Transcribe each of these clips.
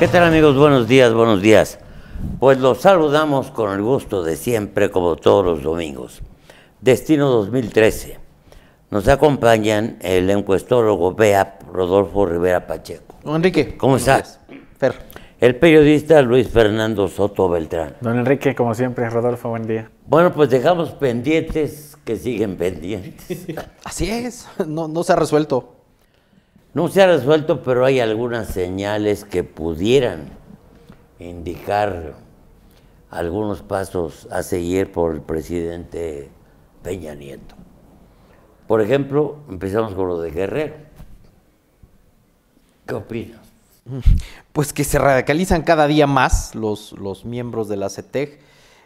¿Qué tal amigos? Buenos días, buenos días. Pues los saludamos con el gusto de siempre como todos los domingos. Destino 2013. Nos acompañan el encuestólogo Bea Rodolfo Rivera Pacheco. Don Enrique. ¿Cómo estás? Fer. El periodista Luis Fernando Soto Beltrán. Don Enrique, como siempre, Rodolfo, buen día. Bueno, pues dejamos pendientes que siguen pendientes. Así es, no, no se ha resuelto. No se ha resuelto, pero hay algunas señales que pudieran indicar algunos pasos a seguir por el presidente Peña Nieto. Por ejemplo, empezamos con lo de Guerrero. ¿Qué opinas? Pues que se radicalizan cada día más los, los miembros de la CETEC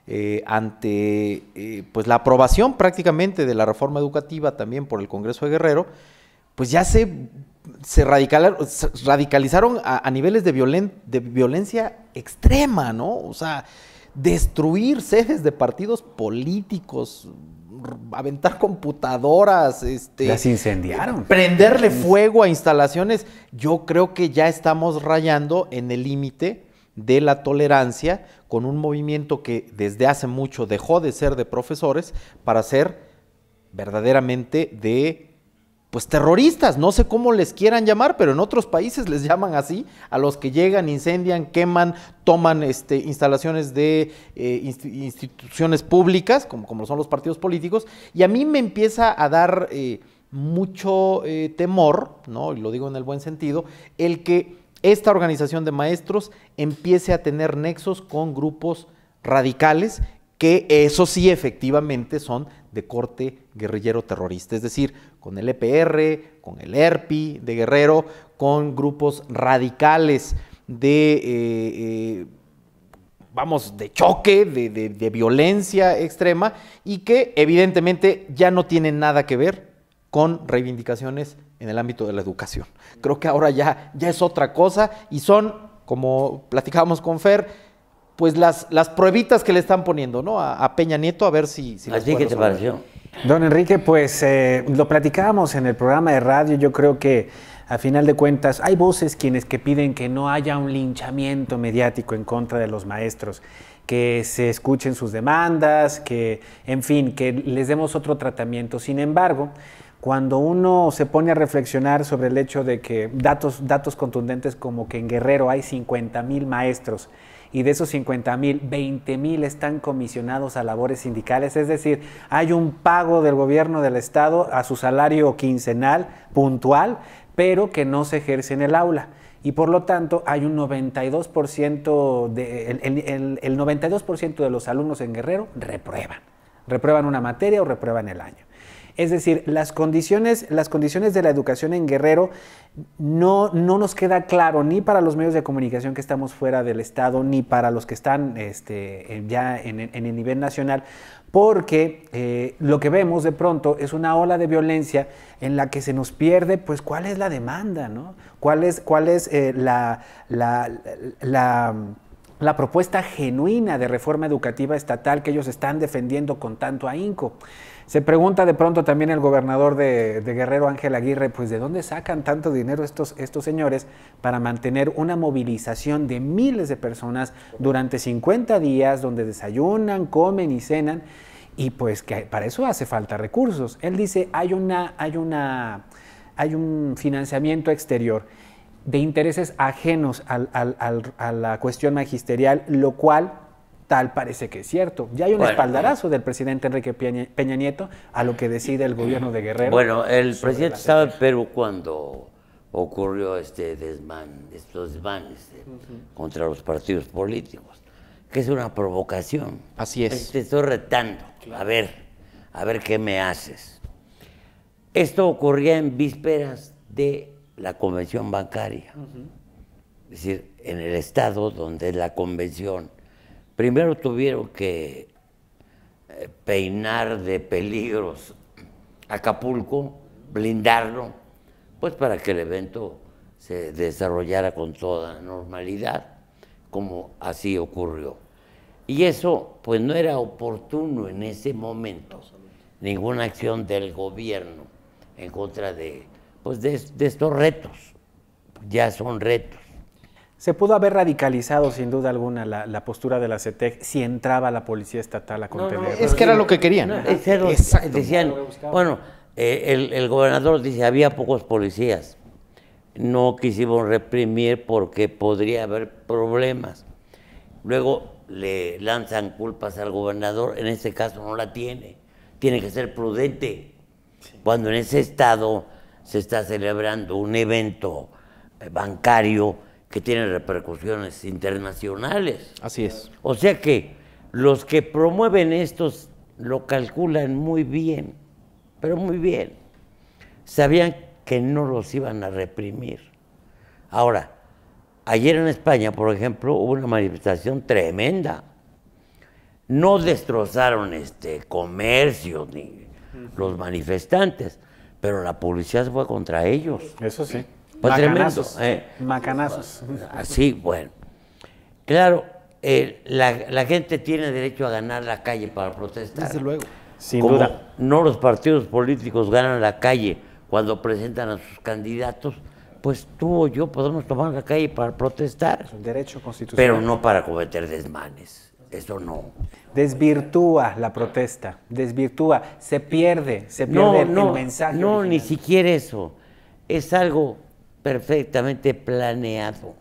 eh, ante eh, pues la aprobación prácticamente de la reforma educativa también por el Congreso de Guerrero, pues ya se se radicalizaron a, niveles de, de, violencia extrema, ¿no? O sea, destruir sedes de partidos políticos, aventar computadoras, este, las incendiaron, prenderle fuego a instalaciones. Yo creo que ya estamos rayando en el límite de la tolerancia con un movimiento que desde hace mucho dejó de ser de profesores para ser verdaderamente de pues terroristas, no sé cómo les quieran llamar, pero en otros países les llaman así a los que llegan, incendian, queman, toman este, instalaciones de eh, instituciones públicas, como, como, son los partidos políticos, y a mí me empieza a dar eh, mucho eh, temor, ¿no? y lo digo en el buen sentido, el que esta organización de maestros empiece a tener nexos con grupos radicales que eso sí efectivamente son de corte guerrillero terrorista, es decir, con el EPR, con el ERPI de Guerrero, con grupos radicales de, eh, eh, vamos, de choque, de, violencia extrema y que evidentemente ya no tienen nada que ver con reivindicaciones en el ámbito de la educación. Creo que ahora ya, ya es otra cosa y son, como platicábamos con Fer, pues las, las pruebitas que le están poniendo, ¿no? A, Peña Nieto, a ver si... si ¿Así que te pareció? Don Enrique, pues eh, lo platicábamos en el programa de radio, yo creo que a final de cuentas hay voces quienes que piden que no haya un linchamiento mediático en contra de los maestros, que se escuchen sus demandas, que, en fin, que les demos otro tratamiento. Sin embargo, cuando uno se pone a reflexionar sobre el hecho de que datos, datos contundentes como que en Guerrero hay 50 mil maestros, y de esos 50 mil, 20 mil están comisionados a labores sindicales, es decir, hay un pago del gobierno del Estado a su salario quincenal, puntual, pero que no se ejerce en el aula. Y por lo tanto, hay un 92%, de, el, el 92% de los alumnos en Guerrero reprueban. Reprueban una materia o reprueban el año. Es decir, las condiciones, las condiciones de la educación en Guerrero no, no nos queda claro ni para los medios de comunicación que estamos fuera del Estado, ni para los que están este, ya en, el nivel nacional, porque eh, lo que vemos de pronto es una ola de violencia en la que se nos pierde, pues, cuál es la demanda, ¿no? ¿Cuál es, cuál es eh, la la propuesta genuina de reforma educativa estatal que ellos están defendiendo con tanto ahínco. Se pregunta de pronto también el gobernador de, Guerrero, Ángel Aguirre, pues de dónde sacan tanto dinero estos, estos señores para mantener una movilización de miles de personas durante 50 días, donde desayunan, comen y cenan, y pues que para eso hace falta recursos. Él dice, hay, una, hay, una, hay un financiamiento exterior de intereses ajenos a la cuestión magisterial, lo cual tal parece que es cierto. Ya hay un espaldarazo del presidente Enrique Peña, Nieto a lo que decide el gobierno de Guerrero. Bueno, el presidente estaba en Perú cuando ocurrió este desmán, estos desmanes contra los partidos políticos, que es una provocación. Así es. Te este, estoy retando. A ver, a ver qué me haces. Esto ocurría en vísperas de la convención bancaria. Es decir, en el estado donde la convención, primero tuvieron que eh, peinar de peligros Acapulco, blindarlo, pues para que el evento se desarrollara con toda normalidad, como así ocurrió. Y eso pues no era oportuno en ese momento, ninguna acción del gobierno en contra de pues de, estos retos. Ya son retos. Se pudo haber radicalizado sin duda alguna la, postura de la CETEC si entraba la policía estatal a contener. es que era lo que querían. Decían, bueno, eh, el, gobernador dice, había pocos policías. No quisimos reprimir porque podría haber problemas. Luego le lanzan culpas al gobernador, en este caso no la tiene. Tiene que ser prudente. Cuando en ese estado se está celebrando un evento eh, bancario que tiene repercusiones internacionales. Así es. O sea que los que promueven estos lo calculan muy bien, pero muy bien. Sabían que no los iban a reprimir. Ahora, ayer en España, por ejemplo, hubo una manifestación tremenda. No destrozaron este comercio ni los manifestantes, pero la se fue contra ellos. Eso sí. Fue Macanazos. tremendo. Macanazos. ¿eh? Ah, sí, bueno. Claro, la, gente tiene derecho a ganar la calle para protestar. Desde luego. Sin Como duda. No los partidos políticos ganan la calle cuando presentan a sus candidatos, pues tú o yo podemos tomar la calle para protestar. Es un derecho constitucional. Pero no para cometer desmanes eso no. Desvirtúa la protesta, desvirtúa, se pierde, se pierde el mensaje. No, ni siquiera eso. Es algo perfectamente planeado.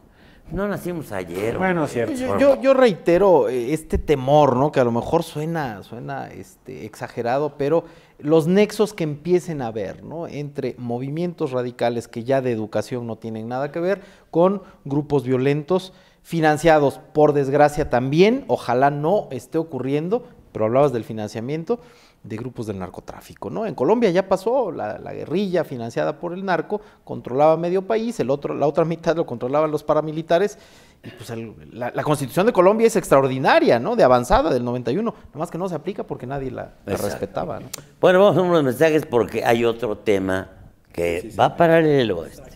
No nacimos ayer. Bueno, cierto. Yo, reitero eh, este temor, ¿no? Que a lo mejor suena, suena este, exagerado, pero los nexos que empiecen a haber ¿no? Entre movimientos radicales que ya de educación no tienen nada que ver, con grupos violentos financiados, por desgracia también, ojalá no esté ocurriendo, pero hablabas del financiamiento, de grupos del narcotráfico. ¿no? En Colombia ya pasó, la, guerrilla financiada por el narco controlaba medio país, el otro, la otra mitad lo controlaban los paramilitares. Y pues la, constitución de Colombia es extraordinaria, ¿no? De avanzada, del 91, nomás que no se aplica porque nadie la, respetaba. ¿no? Bueno, vamos a unos mensajes porque hay otro tema que va a parar en el oeste.